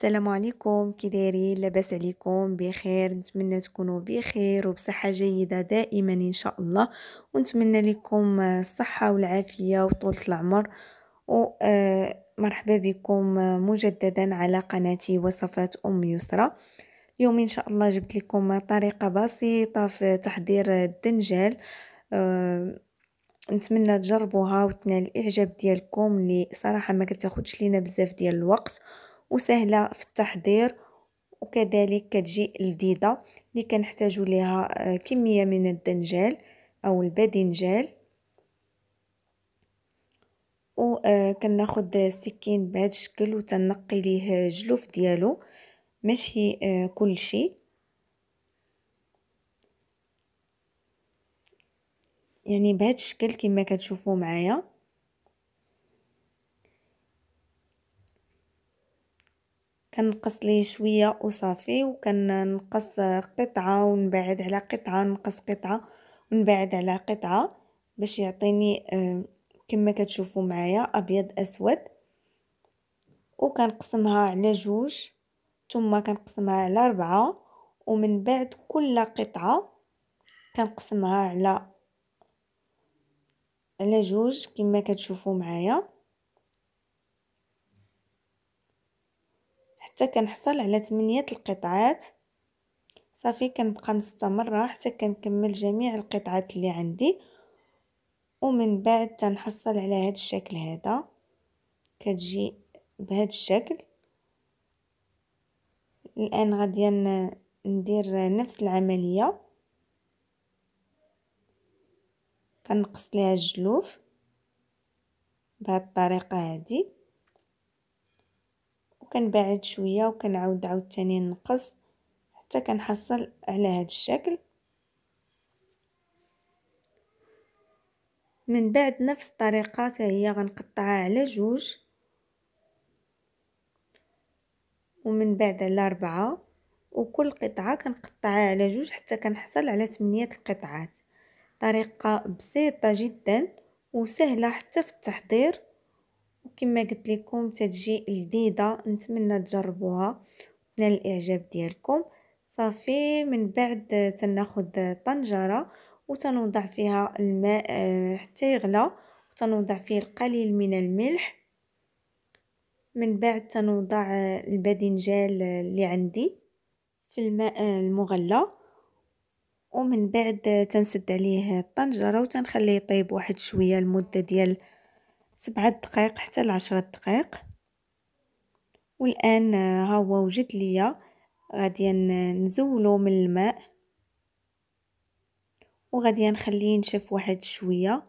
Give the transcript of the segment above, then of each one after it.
السلام عليكم كي دايرين لاباس عليكم بخير نتمنى تكونوا بخير وبصحه جيده دائما ان شاء الله ونتمنى لكم الصحه والعافيه وطولة العمر و آه، مرحبا بكم مجددا على قناتي وصفات ام يسرى اليوم ان شاء الله جبت لكم طريقه بسيطه في تحضير الدنجال آه، نتمنى تجربوها وتنال الاعجاب ديالكم اللي صراحه ما كتاخذش لينا بزاف ديال الوقت وسهلة في التحضير وكذلك كتجي لذيذة اللي كنحتاجو ليها آه، كمية من الدنجال او الباذنجان آه، كناخد السكين بهذا الشكل وتنقي ليه جلوف ديالو ماشي آه، كلشي يعني بهذا الشكل كما كتشوفوا معايا كنقص ليه شويه وصافي وكننقص قطعه ونبعد على قطعه نقص قطعه ونبعد على قطعه باش يعطيني كما كتشوفوا معايا ابيض اسود وكنقسمها على جوج ثم كنقسمها على أربعة ومن بعد كل قطعه كنقسمها على على جوج كما كتشوفوا معايا حتى كنحصل على 8 القطعات صافي كنبقى مستمره حتى كنكمل جميع القطعات اللي عندي ومن بعد تنحصل على هذا الشكل هذا كتجي بهذا الشكل الان غادي ندير نفس العمليه كنقص ليها الجلوف بهذه الطريقه هذه وكنبعد شوية وكنعاود عاوتاني نقص حتى كنحصل على هذا الشكل من بعد نفس الطريقه حتى هي غنقطعها على جوج ومن بعد على أربعة وكل قطعه كنقطعها على جوج حتى كنحصل على 8 القطعات طريقه بسيطه جدا وسهله حتى في التحضير وكما قلت لكم تتجي لذيذه نتمنى تجربوها تنال الاعجاب ديالكم صافي من بعد تناخذ طنجره وتنوضع فيها الماء آه، حتى يغلى وتنوضع فيه القليل من الملح من بعد تنوضع آه، الباذنجان آه، اللي عندي في الماء المغلى ومن بعد تنسد عليه الطنجره وتنخليه يطيب واحد شويه المده ديال سبعة دقائق حتى العشرة دقائق والآن ها هو وجد ليا غادي نزولو من الماء وغادي نخليه ينشف واحد شويه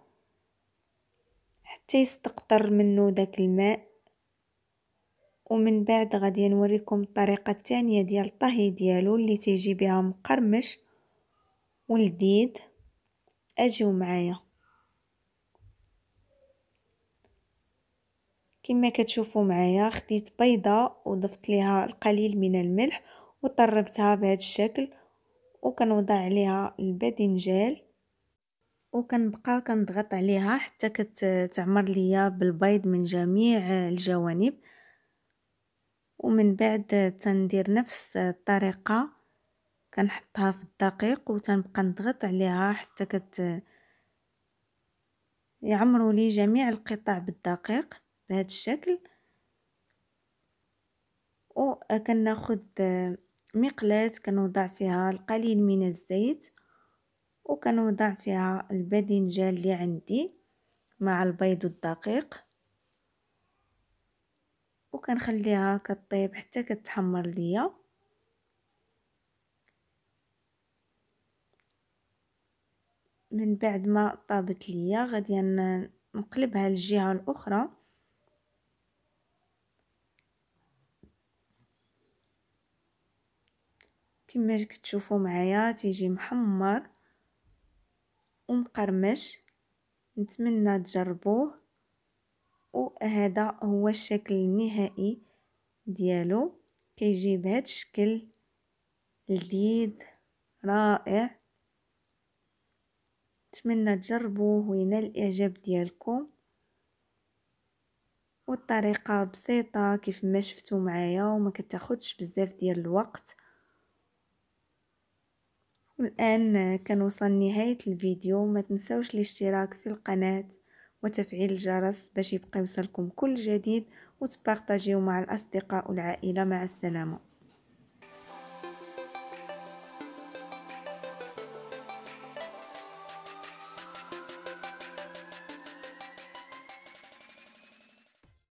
حتى يستقطر منه داك الماء ومن بعد غادي نوريكم الطريقه الثانيه ديال الطهي ديالو اللي تيجي بها مقرمش ولذيذ اجيو معايا كما كتشوفوا معايا خديت بيضه وضفت ليها القليل من الملح وطربتها بهذا الشكل وكنوضع عليها الباذنجان وكنبقى كنضغط عليها حتى كتعمر ليا بالبيض من جميع الجوانب ومن بعد تندير نفس الطريقه كنحطها في الدقيق وتنبقى نضغط عليها حتى كت يعمروا لي جميع القطع بالدقيق بهذا الشكل وكناخذ مقلاة كنوضع فيها القليل من الزيت وكنوضع فيها الباذنجان اللي عندي مع البيض والدقيق وكنخليها كطيب حتى كتحمر ليا من بعد ما طابت ليا غادي نقلبها للجهه الاخرى كما كتشوفوا معايا تيجي محمر ومقرمش نتمنى تجربوه وهذا هو الشكل النهائي ديالو كيجي بهذا الشكل لذيذ رائع نتمنى تجربوه وينال الاعجاب ديالكم والطريقه بسيطه كيف ما شفتوا معايا وما كتاخدش بزاف ديال الوقت والآن كنوصل نهاية الفيديو ما تنسوش الاشتراك في القناة وتفعيل الجرس باش يبقى يوصلكم كل جديد وتبارطاجيو مع الأصدقاء والعائلة مع السلامة